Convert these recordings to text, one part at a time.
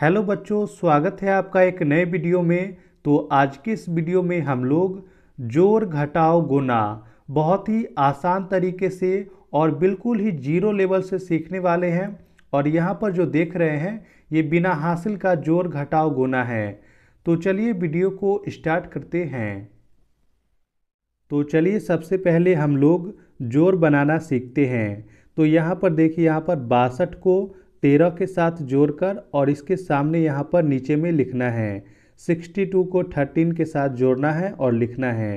hello बच्चों स्वागत है आपका एक नए वीडियो में तो आज के इस वीडियो में हम लोग जोड़ घटाओ गुना बहुत ही आसान तरीके से और बिल्कुल ही जीरो लेवल से सीखने वाले हैं और यहाँ पर जो देख रहे हैं ये बिना हासिल का जोड़ घटाओ गुना है तो चलिए वीडियो को स्टार्ट करते हैं तो चलिए सबसे पहले हम लोग जोर बनाना सीखते हैं तो यहाँ पर देखिए यहाँ पर बासठ को तेरह के साथ जोड़कर और इसके सामने यहाँ पर नीचे में लिखना है सिक्सटी टू को थर्टीन के साथ जोड़ना है और लिखना है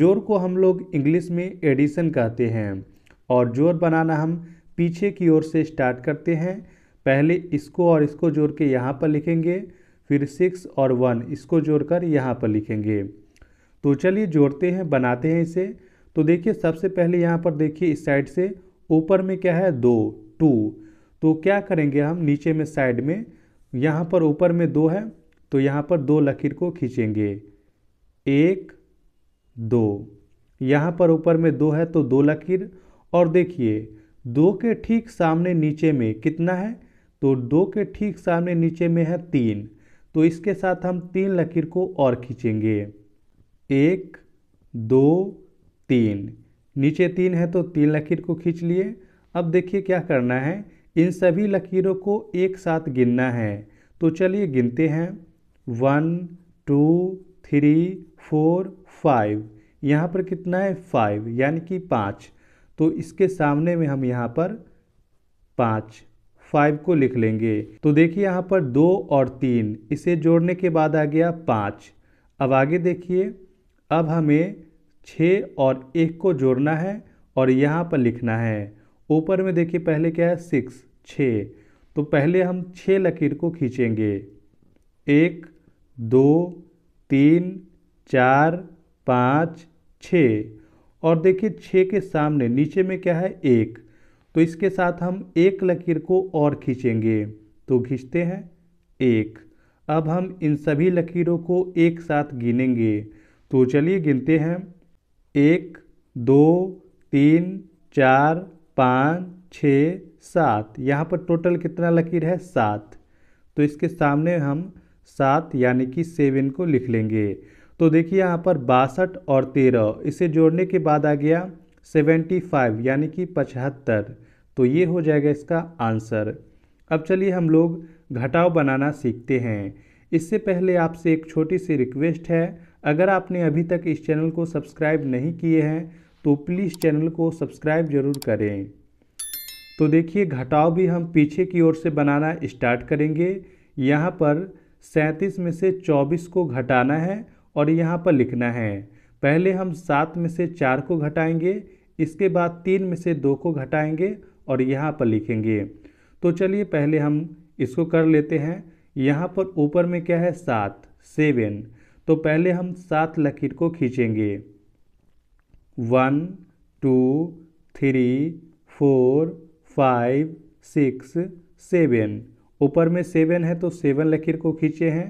जोर को हम लोग इंग्लिश में एडिशन कहते हैं और जोर बनाना हम पीछे की ओर से स्टार्ट करते हैं पहले इसको और इसको जोड़ के यहाँ पर लिखेंगे फिर सिक्स और वन इसको जोड़कर यहाँ पर लिखेंगे तो चलिए जोड़ते हैं बनाते हैं इसे तो देखिए सबसे पहले यहाँ पर देखिए इस साइड से ऊपर में क्या है दो टू तो क्या करेंगे हम नीचे में साइड में यहाँ पर ऊपर में दो है तो यहाँ पर दो लकीर को खींचेंगे एक दो यहाँ पर ऊपर में दो है तो दो लकीर और देखिए दो के ठीक सामने नीचे में कितना है तो दो के ठीक सामने नीचे में है तीन तो इसके साथ हम तीन लकीर को और खींचेंगे एक दो तीन नीचे तीन है तो तीन लकीर को खींच लिए अब देखिए क्या करना है इन सभी लकीरों को एक साथ गिनना है तो चलिए गिनते हैं one two three four five यहाँ पर कितना है फाइव यानी कि पाँच तो इसके सामने में हम यहाँ पर पाँच फाइव को लिख लेंगे तो देखिए यहाँ पर दो और तीन इसे जोड़ने के बाद आ गया पाँच अब आगे देखिए अब हमें छः और एक को जोड़ना है और यहाँ पर लिखना है ऊपर में देखिए पहले क्या है सिक्स छः तो पहले हम छः लकीर को खींचेंगे एक दो तीन चार पाँच छ और देखिए छः के सामने नीचे में क्या है एक तो इसके साथ हम एक लकीर को और खींचेंगे तो खींचते हैं एक अब हम इन सभी लकीरों को एक साथ गिनेंगे तो चलिए गिनते हैं एक दो तीन चार पाँच छः सात यहाँ पर टोटल कितना लकीर है सात तो इसके सामने हम सात यानी कि सेवन को लिख लेंगे तो देखिए यहाँ पर बासठ और तेरह इसे जोड़ने के बाद आ गया सेवेंटी फाइव यानी कि पचहत्तर तो ये हो जाएगा इसका आंसर अब चलिए हम लोग घटाव बनाना सीखते हैं इससे पहले आपसे एक छोटी सी रिक्वेस्ट है अगर आपने अभी तक इस चैनल को सब्सक्राइब नहीं किए हैं तो प्लीज़ चैनल को सब्सक्राइब ज़रूर करें तो देखिए घटाव भी हम पीछे की ओर से बनाना स्टार्ट करेंगे यहाँ पर सैंतीस में से चौबीस को घटाना है और यहाँ पर लिखना है पहले हम सात में से चार को घटाएंगे इसके बाद तीन में से दो को घटाएंगे और यहाँ पर लिखेंगे तो चलिए पहले हम इसको कर लेते हैं यहाँ पर ऊपर में क्या है सात सेवन तो पहले हम सात लकीर को खींचेंगे one two three four five six seven ऊपर में सेवन है तो सेवन लकीर को खींचे हैं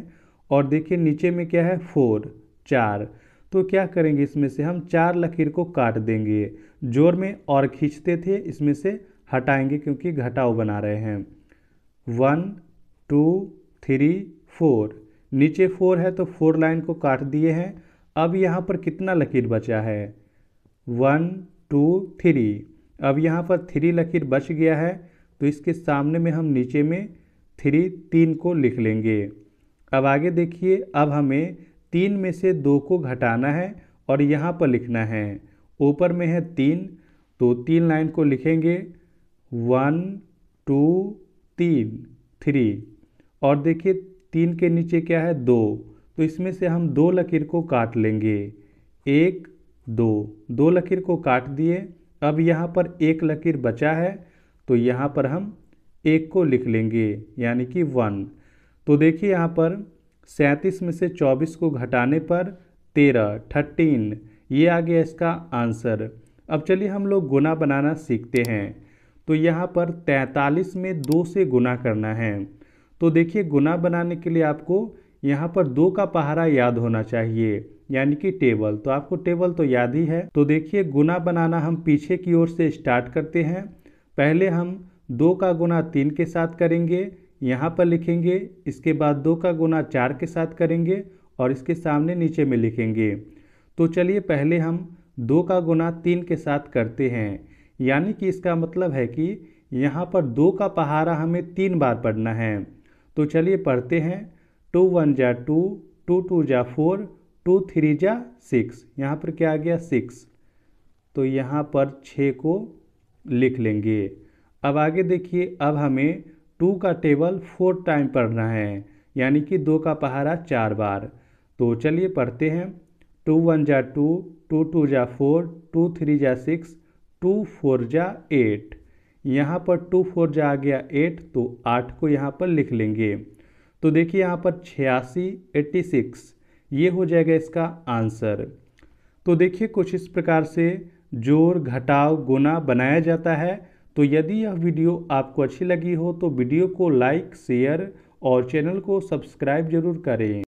और देखिए नीचे में क्या है फोर चार तो क्या करेंगे इसमें से हम चार लकीर को काट देंगे जोर में और खींचते थे इसमें से हटाएंगे क्योंकि घटाव बना रहे हैं वन टू थ्री फोर नीचे फोर है तो फोर लाइन को काट दिए हैं अब यहाँ पर कितना लकीर बचा है वन टू थ्री अब यहाँ पर थ्री लकीर बच गया है तो इसके सामने में हम नीचे में थ्री तीन को लिख लेंगे अब आगे देखिए अब हमें तीन में से दो को घटाना है और यहाँ पर लिखना है ऊपर में है तीन तो तीन लाइन को लिखेंगे वन टू तीन थ्री और देखिए तीन के नीचे क्या है दो तो इसमें से हम दो लकीर को काट लेंगे एक दो दो लकीर को काट दिए अब यहाँ पर एक लकीर बचा है तो यहाँ पर हम एक को लिख लेंगे यानी कि वन तो देखिए यहाँ पर सैंतीस में से चौबीस को घटाने पर तेरह थर्टीन ये आ गया इसका आंसर अब चलिए हम लोग गुना बनाना सीखते हैं तो यहाँ पर तैंतालीस में दो से गुना करना है तो देखिए गुना बनाने के लिए आपको यहाँ पर दो का पहारा याद होना चाहिए यानी कि टेबल तो आपको टेबल तो याद ही है तो देखिए गुना बनाना हम पीछे की ओर से स्टार्ट करते हैं पहले हम दो का गुना तीन के साथ करेंगे यहाँ पर लिखेंगे इसके बाद दो का गुना चार के साथ करेंगे और इसके सामने नीचे में लिखेंगे तो चलिए पहले हम दो का गुना तीन के साथ करते हैं यानी कि इसका मतलब है कि यहाँ पर दो का पहारा हमें तीन बार पढ़ना है तो चलिए पढ़ते हैं टू वन जा टू टू टू जा फोर टू थ्री जा सिक्स यहाँ पर क्या आ गया सिक्स तो यहाँ पर छः को लिख लेंगे अब आगे देखिए अब हमें टू का टेबल फोर टाइम पढ़ना है यानी कि दो का पहारा चार बार तो चलिए पढ़ते हैं टू वन जा टू टू टू जा फोर टू थ्री जा सिक्स टू फोर जा एट यहाँ पर टू फोर जा आ गया एट तो आठ को यहाँ पर लिख लेंगे तो देखिए यहाँ पर छियासी एट्टी सिक्स ये हो जाएगा इसका आंसर तो देखिए कुछ इस प्रकार से जोर घटाव गुना बनाया जाता है तो यदि यह वीडियो आपको अच्छी लगी हो तो वीडियो को लाइक शेयर और चैनल को सब्सक्राइब जरूर करें